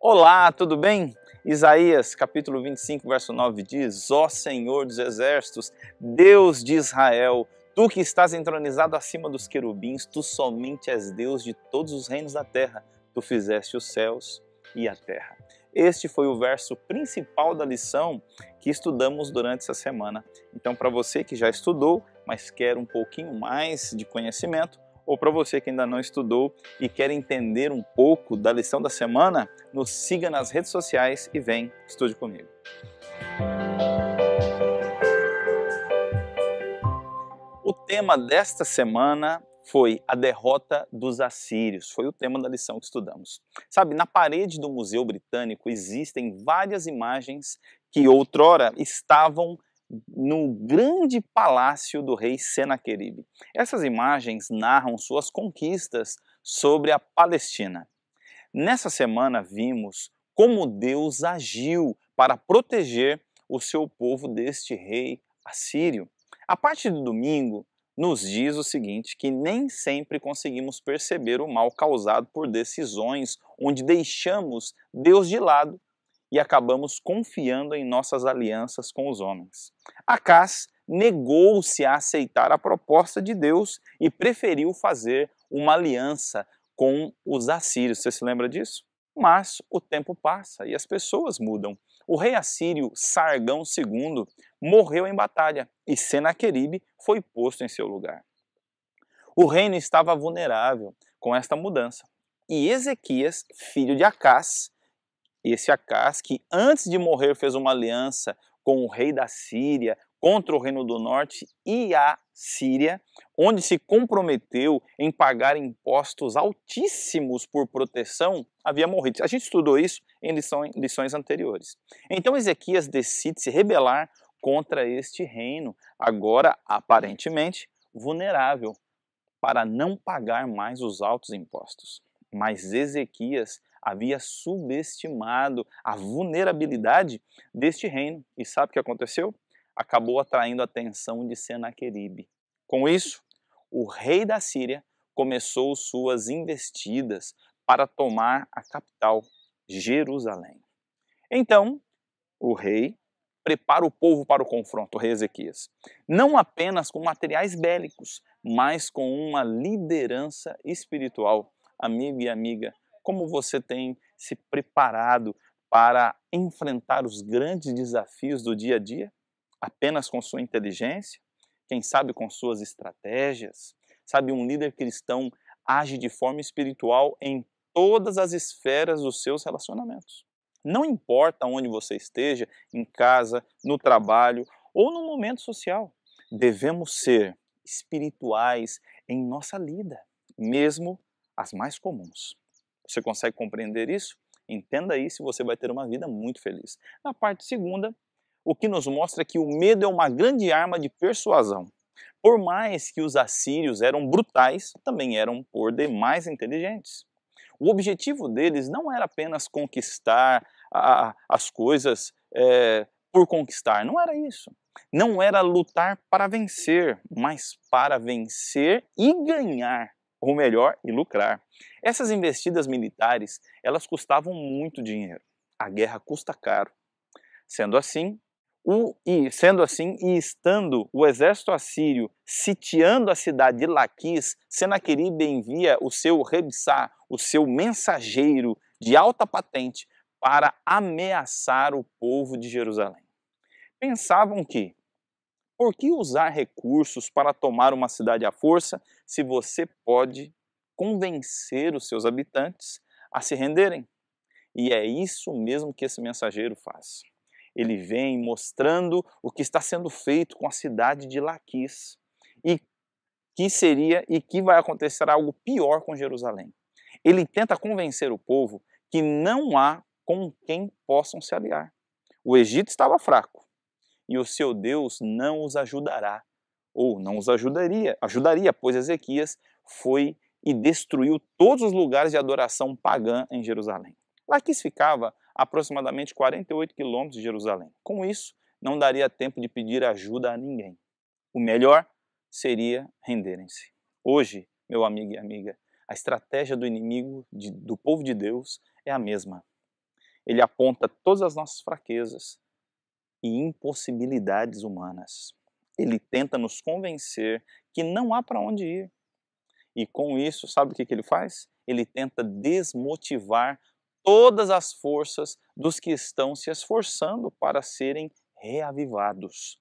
Olá, tudo bem? Isaías capítulo 25, verso 9 diz: Ó Senhor dos exércitos, Deus de Israel, tu que estás entronizado acima dos querubins, tu somente és Deus de todos os reinos da terra, tu fizeste os céus e a terra. Este foi o verso principal da lição que estudamos durante essa semana. Então, para você que já estudou, mas quer um pouquinho mais de conhecimento, ou para você que ainda não estudou e quer entender um pouco da lição da semana, nos siga nas redes sociais e vem estude comigo. O tema desta semana foi a derrota dos assírios. Foi o tema da lição que estudamos. Sabe, na parede do Museu Britânico existem várias imagens que outrora estavam no grande palácio do rei Senaqueribe. Essas imagens narram suas conquistas sobre a Palestina. Nessa semana vimos como Deus agiu para proteger o seu povo deste rei assírio. A parte do domingo nos diz o seguinte: que nem sempre conseguimos perceber o mal causado por decisões onde deixamos Deus de lado e acabamos confiando em nossas alianças com os homens. Acas negou-se a aceitar a proposta de Deus e preferiu fazer uma aliança com os assírios. Você se lembra disso? Mas o tempo passa e as pessoas mudam. O rei assírio Sargão II morreu em batalha e Senaqueribe foi posto em seu lugar. O reino estava vulnerável com esta mudança. E Ezequias, filho de Acas, e esse Acas, que antes de morrer fez uma aliança com o rei da Síria, contra o Reino do Norte e a Síria, onde se comprometeu em pagar impostos altíssimos por proteção, havia morrido. A gente estudou isso em lições, lições anteriores. Então Ezequias decide se rebelar contra este reino, agora aparentemente vulnerável, para não pagar mais os altos impostos. Mas Ezequias havia subestimado a vulnerabilidade deste reino. E sabe o que aconteceu? Acabou atraindo a atenção de Senaqueribe. Com isso, o rei da Síria começou suas investidas para tomar a capital, Jerusalém. Então, o rei prepara o povo para o confronto, o rei Ezequias, não apenas com materiais bélicos, mas com uma liderança espiritual amigo e amiga, como você tem se preparado para enfrentar os grandes desafios do dia a dia? Apenas com sua inteligência? Quem sabe com suas estratégias? Sabe, um líder cristão age de forma espiritual em todas as esferas dos seus relacionamentos. Não importa onde você esteja, em casa, no trabalho ou no momento social, devemos ser espirituais em nossa lida, mesmo as mais comuns. Você consegue compreender isso? Entenda isso e você vai ter uma vida muito feliz. Na parte segunda, o que nos mostra que o medo é uma grande arma de persuasão. Por mais que os assírios eram brutais, também eram por demais inteligentes. O objetivo deles não era apenas conquistar a, as coisas é, por conquistar, não era isso. Não era lutar para vencer, mas para vencer e ganhar ou melhor, e lucrar. Essas investidas militares, elas custavam muito dinheiro. A guerra custa caro. Sendo assim, o, e sendo assim e estando o exército assírio sitiando a cidade de Laquis, Senaqueribe envia o seu Rebsá, o seu mensageiro de alta patente, para ameaçar o povo de Jerusalém. Pensavam que, por que usar recursos para tomar uma cidade à força se você pode convencer os seus habitantes a se renderem. E é isso mesmo que esse mensageiro faz. Ele vem mostrando o que está sendo feito com a cidade de Laquis e que seria e que vai acontecer algo pior com Jerusalém. Ele tenta convencer o povo que não há com quem possam se aliar. O Egito estava fraco e o seu Deus não os ajudará ou não os ajudaria, ajudaria, pois Ezequias foi e destruiu todos os lugares de adoração pagã em Jerusalém. Laquis ficava aproximadamente 48 quilômetros de Jerusalém. Com isso, não daria tempo de pedir ajuda a ninguém. O melhor seria renderem-se. Hoje, meu amigo e amiga, a estratégia do inimigo de, do povo de Deus é a mesma. Ele aponta todas as nossas fraquezas e impossibilidades humanas ele tenta nos convencer que não há para onde ir. E com isso, sabe o que, que ele faz? Ele tenta desmotivar todas as forças dos que estão se esforçando para serem reavivados.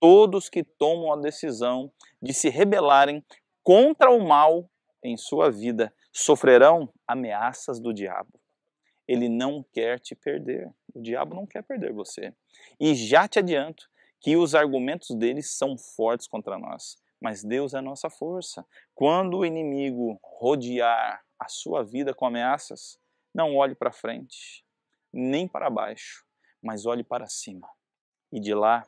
Todos que tomam a decisão de se rebelarem contra o mal em sua vida sofrerão ameaças do diabo. Ele não quer te perder. O diabo não quer perder você. E já te adianto que os argumentos deles são fortes contra nós. Mas Deus é a nossa força. Quando o inimigo rodear a sua vida com ameaças, não olhe para frente, nem para baixo, mas olhe para cima. E de lá,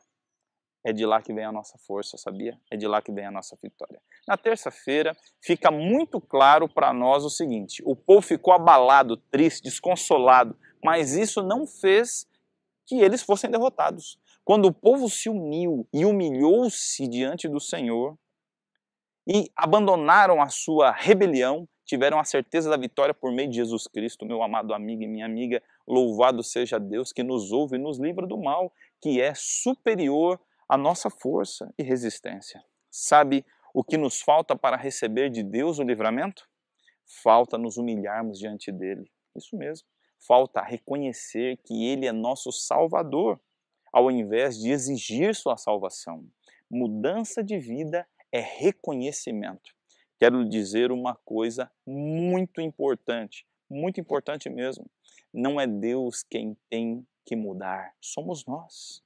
é de lá que vem a nossa força, sabia? É de lá que vem a nossa vitória. Na terça-feira, fica muito claro para nós o seguinte: o povo ficou abalado, triste, desconsolado, mas isso não fez que eles fossem derrotados. Quando o povo se uniu e humilhou-se diante do Senhor e abandonaram a sua rebelião, tiveram a certeza da vitória por meio de Jesus Cristo, meu amado amigo e minha amiga. Louvado seja Deus que nos ouve e nos livra do mal, que é superior à nossa força e resistência. Sabe o que nos falta para receber de Deus o livramento? Falta nos humilharmos diante dele. Isso mesmo. Falta reconhecer que ele é nosso Salvador ao invés de exigir sua salvação. Mudança de vida é reconhecimento. Quero dizer uma coisa muito importante, muito importante mesmo. Não é Deus quem tem que mudar, somos nós,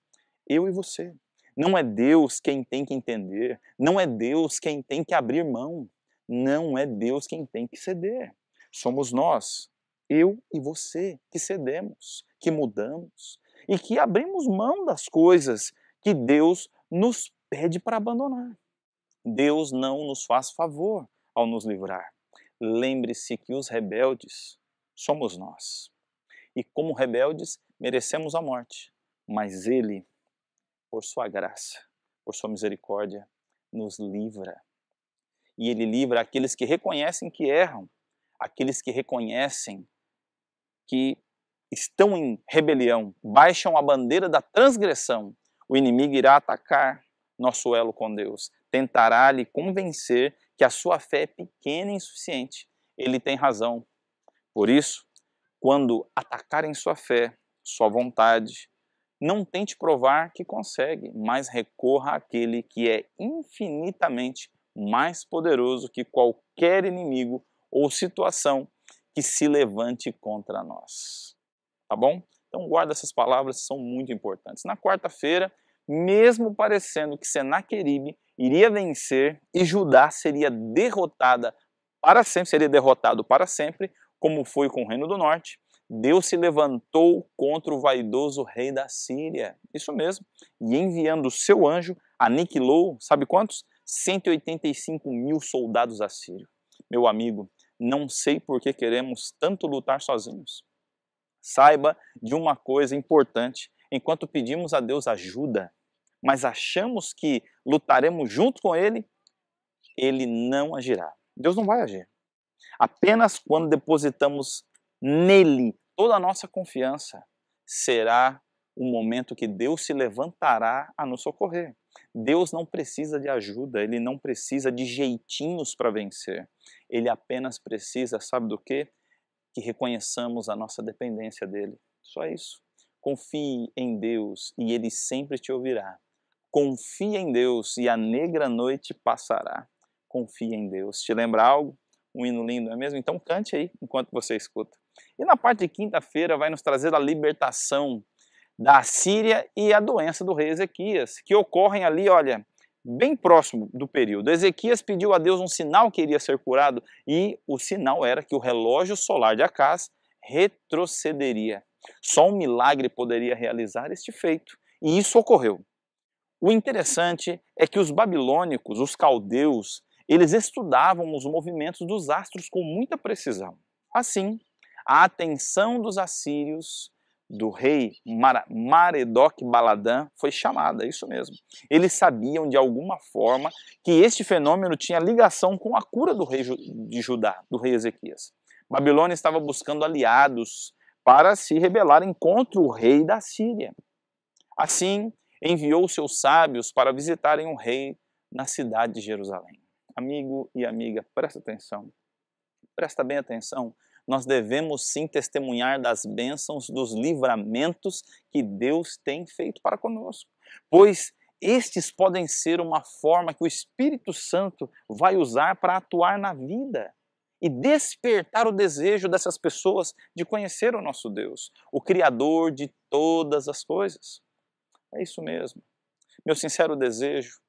eu e você. Não é Deus quem tem que entender, não é Deus quem tem que abrir mão, não é Deus quem tem que ceder. Somos nós, eu e você, que cedemos, que mudamos, e que abrimos mão das coisas que Deus nos pede para abandonar. Deus não nos faz favor ao nos livrar. Lembre-se que os rebeldes somos nós. E como rebeldes, merecemos a morte, mas Ele, por Sua graça, por Sua misericórdia, nos livra. E Ele livra aqueles que reconhecem que erram, aqueles que reconhecem que estão em rebelião, baixam a bandeira da transgressão, o inimigo irá atacar nosso elo com Deus, tentará lhe convencer que a sua fé é pequena e insuficiente. Ele tem razão. Por isso, quando atacarem sua fé, sua vontade, não tente provar que consegue, mas recorra àquele que é infinitamente mais poderoso que qualquer inimigo ou situação que se levante contra nós tá bom? Então guarda essas palavras, são muito importantes. Na quarta-feira, mesmo parecendo que Senaqueribe iria vencer e Judá seria derrotada para sempre, seria derrotado para sempre, como foi com o Reino do Norte, Deus se levantou contra o vaidoso rei da Síria. Isso mesmo. E enviando o seu anjo, aniquilou, sabe quantos? 185 mil soldados assírios. Meu amigo, não sei por que queremos tanto lutar sozinhos. Saiba de uma coisa importante: enquanto pedimos a Deus ajuda, mas achamos que lutaremos junto com Ele, Ele não agirá. Deus não vai agir. Apenas quando depositamos nele toda a nossa confiança, será o momento que Deus se levantará a nos socorrer. Deus não precisa de ajuda, ele não precisa de jeitinhos para vencer. Ele apenas precisa, sabe do quê? que reconheçamos a nossa dependência dele. Só isso. Confie em Deus e ele sempre te ouvirá. Confie em Deus e a negra noite passará. Confie em Deus. Te lembra algo? Um hino lindo, não é mesmo? Então cante aí enquanto você escuta. E na parte de quinta-feira vai nos trazer a libertação da Síria e a doença do rei Ezequias, que ocorrem ali, olha, bem próximo do período. Ezequias pediu a Deus um sinal que iria ser curado e o sinal era que o relógio solar de Acás retrocederia. Só um milagre poderia realizar este feito e isso ocorreu. O interessante é que os babilônicos, os caldeus, eles estudavam os movimentos dos astros com muita precisão. Assim, a atenção dos assírios do rei Mar Maredoc Baladã foi chamada, é isso mesmo. Eles sabiam de alguma forma que este fenômeno tinha ligação com a cura do rei de Judá, do rei Ezequias. Babilônia estava buscando aliados para se rebelarem contra o rei da Síria. Assim, enviou seus sábios para visitarem o rei na cidade de Jerusalém. Amigo e amiga, presta atenção. Presta bem atenção nós devemos sim testemunhar das bênçãos, dos livramentos que Deus tem feito para conosco. Pois estes podem ser uma forma que o Espírito Santo vai usar para atuar na vida e despertar o desejo dessas pessoas de conhecer o nosso Deus, o Criador de todas as coisas. É isso mesmo. Meu sincero desejo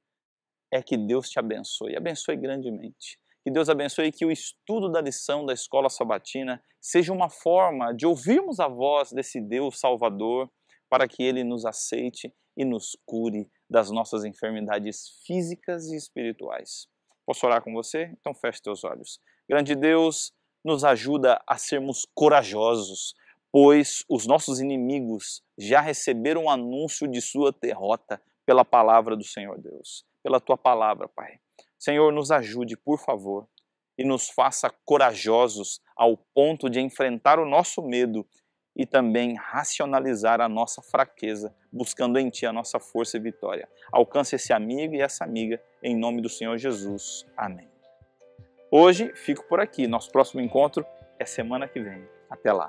é que Deus te abençoe, abençoe grandemente. Que Deus abençoe que o estudo da lição da escola sabatina seja uma forma de ouvirmos a voz desse Deus Salvador para que ele nos aceite e nos cure das nossas enfermidades físicas e espirituais. Posso orar com você? Então feche teus olhos. Grande Deus, nos ajuda a sermos corajosos, pois os nossos inimigos já receberam o anúncio de sua derrota pela palavra do Senhor Deus, pela tua palavra, Pai. Senhor, nos ajude, por favor, e nos faça corajosos ao ponto de enfrentar o nosso medo e também racionalizar a nossa fraqueza, buscando em Ti a nossa força e vitória. Alcance esse amigo e essa amiga, em nome do Senhor Jesus. Amém. Hoje fico por aqui. Nosso próximo encontro é semana que vem. Até lá.